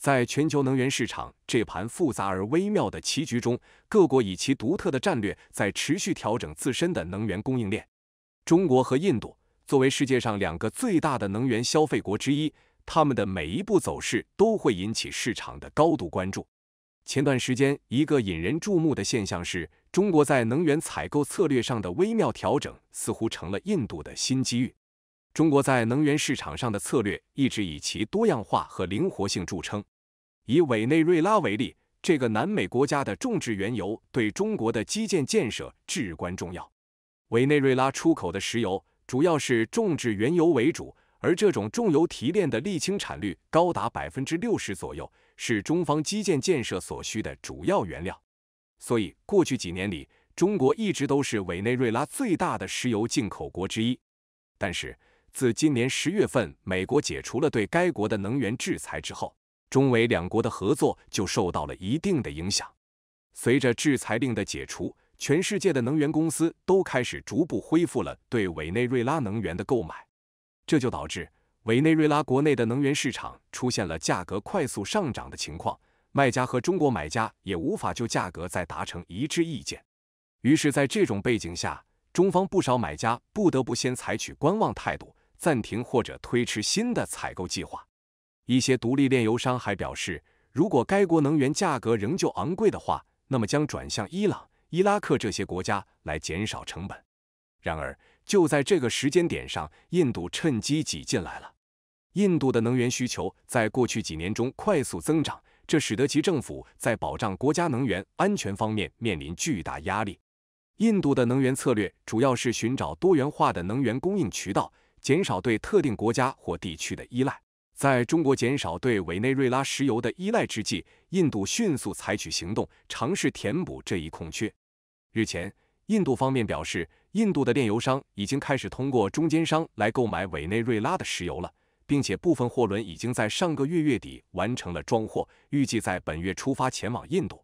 在全球能源市场这盘复杂而微妙的棋局中，各国以其独特的战略，在持续调整自身的能源供应链。中国和印度作为世界上两个最大的能源消费国之一，他们的每一步走势都会引起市场的高度关注。前段时间，一个引人注目的现象是，中国在能源采购策略上的微妙调整，似乎成了印度的新机遇。中国在能源市场上的策略一直以其多样化和灵活性著称。以委内瑞拉为例，这个南美国家的种植原油对中国的基建建设至关重要。委内瑞拉出口的石油主要是种植原油为主，而这种重油提炼的沥青产率高达百分之六十左右，是中方基建建设所需的主要原料。所以，过去几年里，中国一直都是委内瑞拉最大的石油进口国之一。但是，自今年十月份，美国解除了对该国的能源制裁之后，中美两国的合作就受到了一定的影响。随着制裁令的解除，全世界的能源公司都开始逐步恢复了对委内瑞拉能源的购买，这就导致委内瑞拉国内的能源市场出现了价格快速上涨的情况。卖家和中国买家也无法就价格再达成一致意见，于是，在这种背景下，中方不少买家不得不先采取观望态度。暂停或者推迟新的采购计划。一些独立炼油商还表示，如果该国能源价格仍旧昂贵的话，那么将转向伊朗、伊拉克这些国家来减少成本。然而，就在这个时间点上，印度趁机挤进来了。印度的能源需求在过去几年中快速增长，这使得其政府在保障国家能源安全方面面临巨大压力。印度的能源策略主要是寻找多元化的能源供应渠道。减少对特定国家或地区的依赖。在中国减少对委内瑞拉石油的依赖之际，印度迅速采取行动，尝试填补这一空缺。日前，印度方面表示，印度的炼油商已经开始通过中间商来购买委内瑞拉的石油了，并且部分货轮已经在上个月月底完成了装货，预计在本月出发前往印度。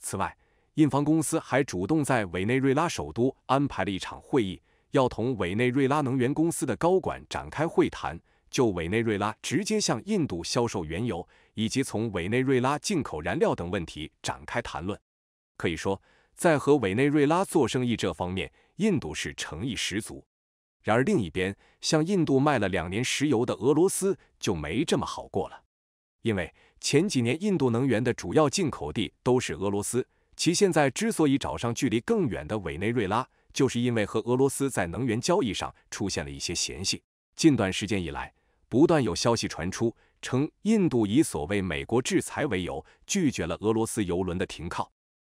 此外，印方公司还主动在委内瑞拉首都安排了一场会议。要同委内瑞拉能源公司的高管展开会谈，就委内瑞拉直接向印度销售原油以及从委内瑞拉进口燃料等问题展开谈论。可以说，在和委内瑞拉做生意这方面，印度是诚意十足。然而，另一边向印度卖了两年石油的俄罗斯就没这么好过了，因为前几年印度能源的主要进口地都是俄罗斯，其现在之所以找上距离更远的委内瑞拉。就是因为和俄罗斯在能源交易上出现了一些嫌隙。近段时间以来，不断有消息传出，称印度以所谓美国制裁为由，拒绝了俄罗斯油轮的停靠。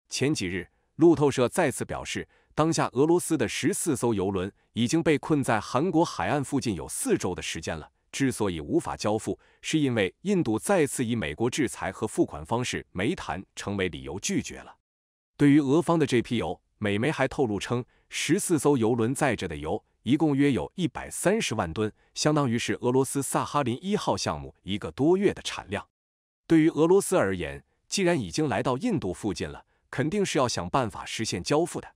前几日，路透社再次表示，当下俄罗斯的十四艘油轮已经被困在韩国海岸附近有四周的时间了。之所以无法交付，是因为印度再次以美国制裁和付款方式没谈成为理由拒绝了。对于俄方的这批油，美媒还透露称。十四艘油轮载着的油，一共约有一百三十万吨，相当于是俄罗斯萨哈林一号项目一个多月的产量。对于俄罗斯而言，既然已经来到印度附近了，肯定是要想办法实现交付的。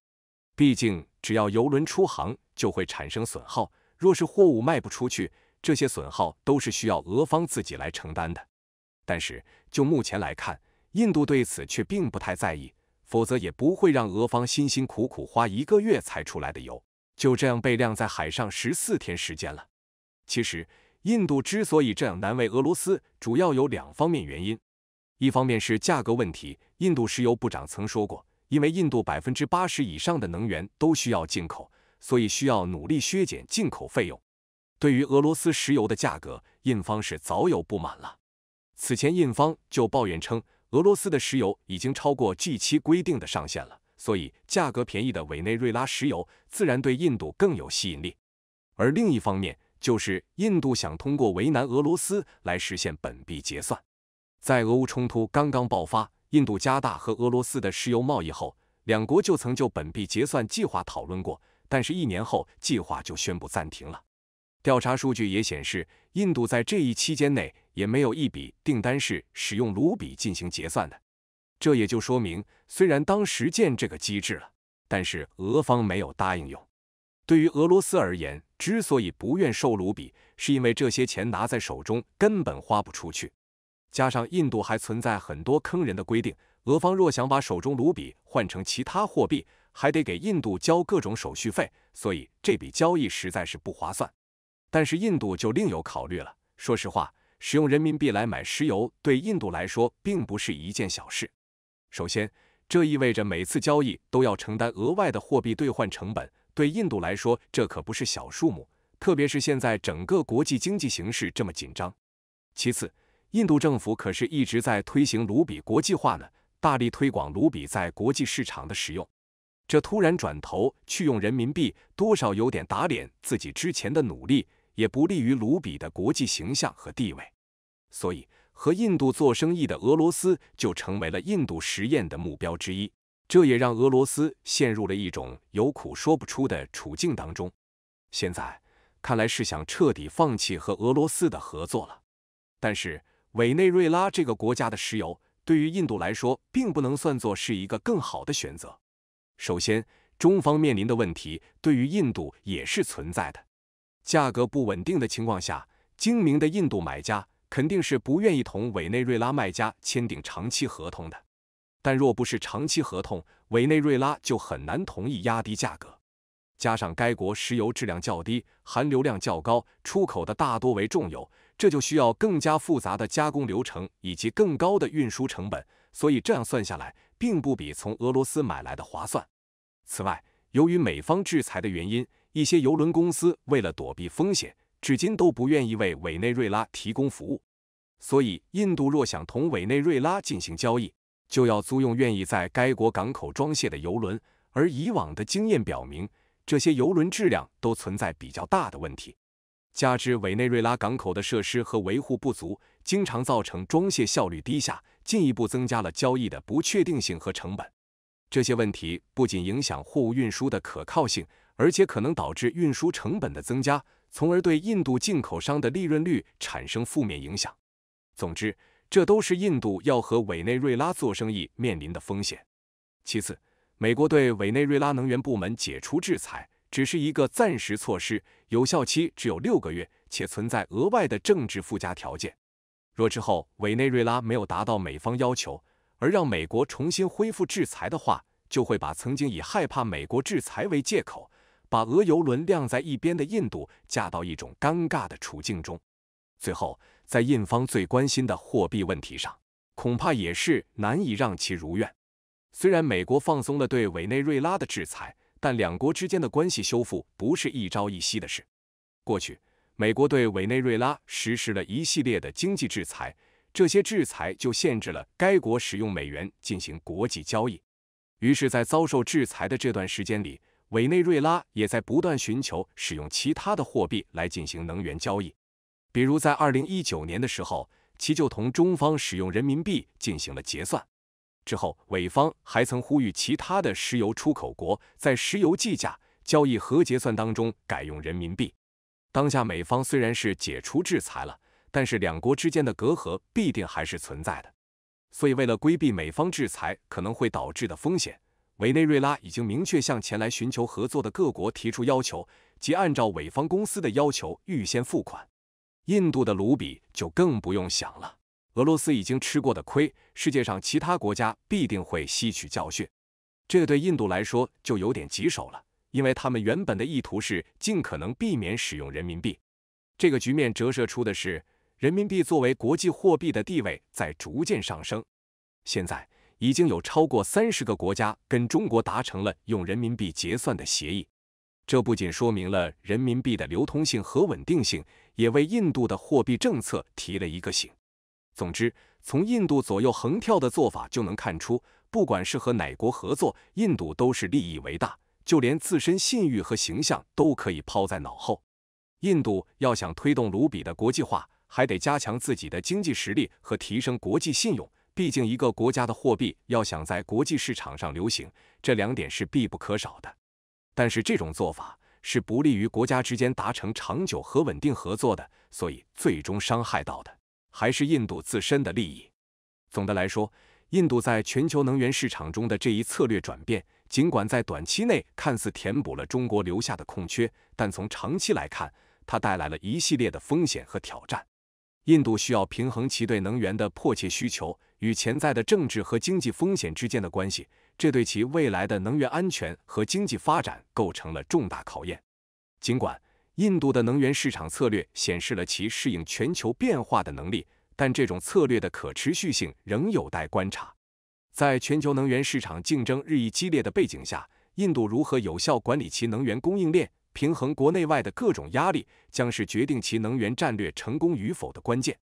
毕竟，只要油轮出航，就会产生损耗。若是货物卖不出去，这些损耗都是需要俄方自己来承担的。但是，就目前来看，印度对此却并不太在意。否则也不会让俄方辛辛苦苦花一个月才出来的油，就这样被晾在海上十四天时间了。其实，印度之所以这样难为俄罗斯，主要有两方面原因。一方面是价格问题，印度石油部长曾说过，因为印度百分之八十以上的能源都需要进口，所以需要努力削减进口费用。对于俄罗斯石油的价格，印方是早有不满了。此前，印方就抱怨称。俄罗斯的石油已经超过 G7 规定的上限了，所以价格便宜的委内瑞拉石油自然对印度更有吸引力。而另一方面，就是印度想通过为难俄罗斯来实现本币结算。在俄乌冲突刚刚爆发，印度加大和俄罗斯的石油贸易后，两国就曾就本币结算计划讨论过，但是一年后计划就宣布暂停了。调查数据也显示，印度在这一期间内。也没有一笔订单是使用卢比进行结算的，这也就说明，虽然当时建这个机制了，但是俄方没有答应用。对于俄罗斯而言，之所以不愿收卢比，是因为这些钱拿在手中根本花不出去，加上印度还存在很多坑人的规定，俄方若想把手中卢比换成其他货币，还得给印度交各种手续费，所以这笔交易实在是不划算。但是印度就另有考虑了，说实话。使用人民币来买石油，对印度来说并不是一件小事。首先，这意味着每次交易都要承担额外的货币兑换成本，对印度来说这可不是小数目，特别是现在整个国际经济形势这么紧张。其次，印度政府可是一直在推行卢比国际化呢，大力推广卢比在国际市场的使用，这突然转头去用人民币，多少有点打脸自己之前的努力，也不利于卢比的国际形象和地位。所以，和印度做生意的俄罗斯就成为了印度实验的目标之一，这也让俄罗斯陷入了一种有苦说不出的处境当中。现在看来是想彻底放弃和俄罗斯的合作了，但是委内瑞拉这个国家的石油对于印度来说并不能算作是一个更好的选择。首先，中方面临的问题对于印度也是存在的，价格不稳定的情况下，精明的印度买家。肯定是不愿意同委内瑞拉卖家签订长期合同的，但若不是长期合同，委内瑞拉就很难同意压低价格。加上该国石油质量较低，含硫量较高，出口的大多为重油，这就需要更加复杂的加工流程以及更高的运输成本，所以这样算下来，并不比从俄罗斯买来的划算。此外，由于美方制裁的原因，一些油轮公司为了躲避风险。至今都不愿意为委内瑞拉提供服务，所以印度若想同委内瑞拉进行交易，就要租用愿意在该国港口装卸的油轮。而以往的经验表明，这些油轮质量都存在比较大的问题。加之委内瑞拉港口的设施和维护不足，经常造成装卸效率低下，进一步增加了交易的不确定性和成本。这些问题不仅影响货物运输的可靠性，而且可能导致运输成本的增加。从而对印度进口商的利润率产生负面影响。总之，这都是印度要和委内瑞拉做生意面临的风险。其次，美国对委内瑞拉能源部门解除制裁只是一个暂时措施，有效期只有六个月，且存在额外的政治附加条件。若之后委内瑞拉没有达到美方要求，而让美国重新恢复制裁的话，就会把曾经以害怕美国制裁为借口。把俄油轮晾在一边的印度，架到一种尴尬的处境中。最后，在印方最关心的货币问题上，恐怕也是难以让其如愿。虽然美国放松了对委内瑞拉的制裁，但两国之间的关系修复不是一朝一夕的事。过去，美国对委内瑞拉实施了一系列的经济制裁，这些制裁就限制了该国使用美元进行国际交易。于是，在遭受制裁的这段时间里，委内瑞拉也在不断寻求使用其他的货币来进行能源交易，比如在二零一九年的时候，其就同中方使用人民币进行了结算。之后，美方还曾呼吁其他的石油出口国在石油计价、交易和结算当中改用人民币。当下，美方虽然是解除制裁了，但是两国之间的隔阂必定还是存在的。所以，为了规避美方制裁可能会导致的风险。委内瑞拉已经明确向前来寻求合作的各国提出要求，即按照委方公司的要求预先付款。印度的卢比就更不用想了。俄罗斯已经吃过的亏，世界上其他国家必定会吸取教训。这对印度来说就有点棘手了，因为他们原本的意图是尽可能避免使用人民币。这个局面折射出的是，人民币作为国际货币的地位在逐渐上升。现在。已经有超过三十个国家跟中国达成了用人民币结算的协议，这不仅说明了人民币的流通性和稳定性，也为印度的货币政策提了一个醒。总之，从印度左右横跳的做法就能看出，不管是和哪国合作，印度都是利益为大，就连自身信誉和形象都可以抛在脑后。印度要想推动卢比的国际化，还得加强自己的经济实力和提升国际信用。毕竟，一个国家的货币要想在国际市场上流行，这两点是必不可少的。但是，这种做法是不利于国家之间达成长久和稳定合作的，所以最终伤害到的还是印度自身的利益。总的来说，印度在全球能源市场中的这一策略转变，尽管在短期内看似填补了中国留下的空缺，但从长期来看，它带来了一系列的风险和挑战。印度需要平衡其对能源的迫切需求。与潜在的政治和经济风险之间的关系，这对其未来的能源安全和经济发展构成了重大考验。尽管印度的能源市场策略显示了其适应全球变化的能力，但这种策略的可持续性仍有待观察。在全球能源市场竞争日益激烈的背景下，印度如何有效管理其能源供应链，平衡国内外的各种压力，将是决定其能源战略成功与否的关键。